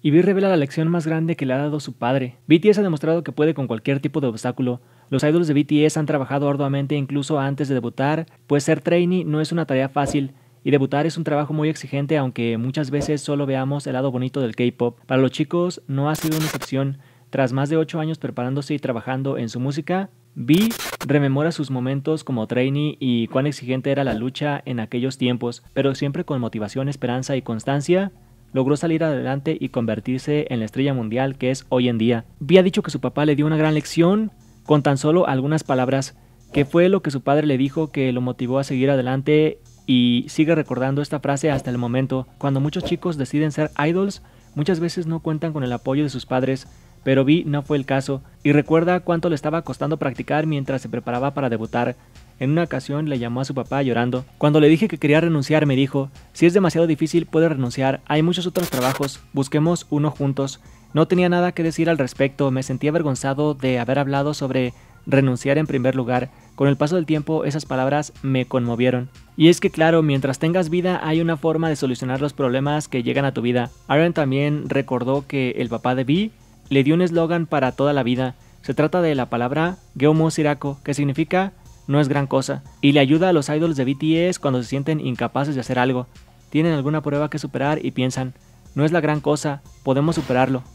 Y Vi revela la lección más grande que le ha dado su padre. BTS ha demostrado que puede con cualquier tipo de obstáculo. Los ídolos de BTS han trabajado arduamente incluso antes de debutar, pues ser trainee no es una tarea fácil y debutar es un trabajo muy exigente aunque muchas veces solo veamos el lado bonito del K-pop. Para los chicos no ha sido una excepción. Tras más de 8 años preparándose y trabajando en su música, V rememora sus momentos como trainee y cuán exigente era la lucha en aquellos tiempos, pero siempre con motivación, esperanza y constancia, logró salir adelante y convertirse en la estrella mundial que es hoy en día. Vi ha dicho que su papá le dio una gran lección con tan solo algunas palabras, que fue lo que su padre le dijo que lo motivó a seguir adelante y sigue recordando esta frase hasta el momento. Cuando muchos chicos deciden ser idols, muchas veces no cuentan con el apoyo de sus padres, pero Vi no fue el caso y recuerda cuánto le estaba costando practicar mientras se preparaba para debutar. En una ocasión le llamó a su papá llorando. Cuando le dije que quería renunciar me dijo, si es demasiado difícil puede renunciar, hay muchos otros trabajos, busquemos uno juntos. No tenía nada que decir al respecto, me sentía avergonzado de haber hablado sobre renunciar en primer lugar. Con el paso del tiempo esas palabras me conmovieron. Y es que claro, mientras tengas vida hay una forma de solucionar los problemas que llegan a tu vida. Aaron también recordó que el papá de Bee le dio un eslogan para toda la vida. Se trata de la palabra Geomo Sirako, que significa no es gran cosa, y le ayuda a los idols de BTS cuando se sienten incapaces de hacer algo, tienen alguna prueba que superar y piensan, no es la gran cosa, podemos superarlo,